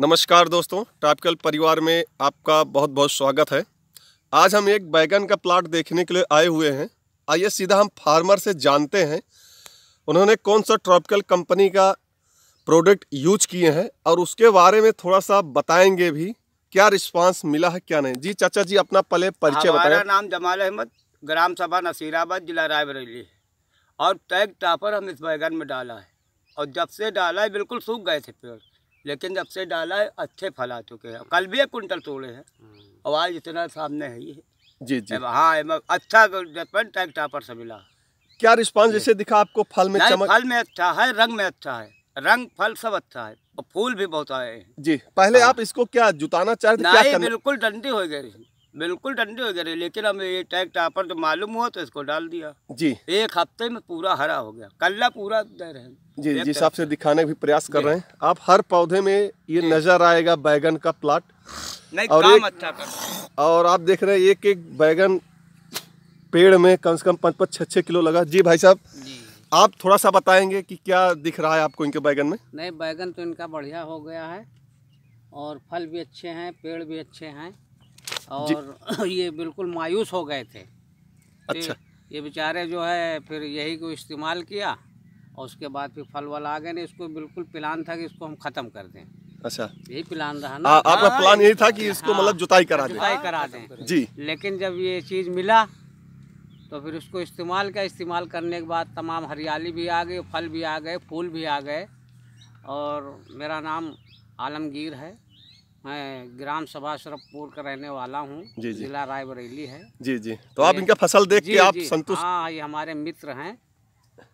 नमस्कार दोस्तों ट्रैपिकल परिवार में आपका बहुत बहुत स्वागत है आज हम एक बैगन का प्लाट देखने के लिए आए हुए हैं आइए सीधा हम फार्मर से जानते हैं उन्होंने कौन सा ट्रॉपिकल कंपनी का प्रोडक्ट यूज किए हैं और उसके बारे में थोड़ा सा बताएंगे भी क्या रिस्पांस मिला है क्या नहीं जी चाचा जी अपना पले परिचय बताया नाम जमाल अहमद ग्राम सभा नसीराबाद जिला रायबरेली और टैग टापर हम इस बैगन में डाला है और जब से डाला है बिल्कुल सूख गए थे पेड़ लेकिन जब से डाला है अच्छे फल आ चुके हैं कल भी एक कुंटल तोड़े हैं और हम्म। आज इतना सामने है ही जी जी हाँ अच्छा टापर से मिला क्या रिस्पांस जैसे दिखा आपको फल में चमक फल में अच्छा है रंग में अच्छा है रंग फल सब अच्छा है और फूल भी बहुत आए हैं जी पहले हाँ। आप इसको क्या जुताना चाहते बिल्कुल डंडी हो गई बिल्कुल डंडे वगैरह लेकिन हमें ये टैग टापर तो मालूम हुआ तो इसको डाल दिया जी एक हफ्ते में पूरा हरा हो गया कल्ला पूरा दे रहे जी जिस साहब से दिखाने का भी प्रयास कर रहे हैं आप हर पौधे में ये नजर आएगा बैगन का प्लाट नहीं और काम अच्छा कर और आप देख रहे हैं एक एक बैगन पेड़ में कम से कम पाँच पाँच छः छः किलो लगा जी भाई साहब आप थोड़ा सा बताएंगे कि क्या दिख रहा है आपको इनके बैगन में नहीं बैगन तो इनका बढ़िया हो गया है और फल भी अच्छे हैं पेड़ भी अच्छे हैं और ये बिल्कुल मायूस हो गए थे अच्छा ये बेचारे जो है फिर यही को इस्तेमाल किया और उसके बाद फिर फल वल आ गए नहीं इसको बिल्कुल प्लान था कि इसको हम ख़त्म कर दें अच्छा यही प्लान रहा ना आपका हाँ, प्लान यही था कि हाँ, इसको हाँ, मतलब जुताई करा दें जुताई करा दें हाँ, जी लेकिन जब ये चीज़ मिला तो फिर उसको इस्तेमाल का इस्तेमाल करने के बाद तमाम हरियाली भी आ गई फल भी आ गए फूल भी आ गए और मेरा नाम आलमगीर है मैं ग्राम सभा शरफपुर का रहने वाला हूँ जिला रायबरेली है जी जी तो आप इनका फसल देख के आप संतुष्ट हाँ ये हमारे मित्र हैं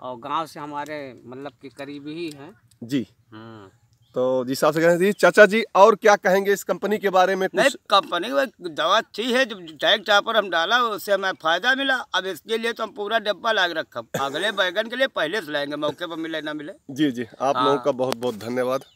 और गांव से हमारे मतलब के करीबी ही हैं जी हाँ। तो जिस हिसाब से कहें चाचा जी और क्या कहेंगे इस कंपनी के बारे में कुछ कंपनी वो दवा अच्छी है जब डायरेक्ट पर हम डाला उससे हमें फायदा मिला अब इसके लिए तो हम पूरा डब्बा लाग रखा अगले बैगन के लिए पहले से लाएंगे मौके पर मिले ना मिले जी जी आप हाँ। लोगों का बहुत बहुत धन्यवाद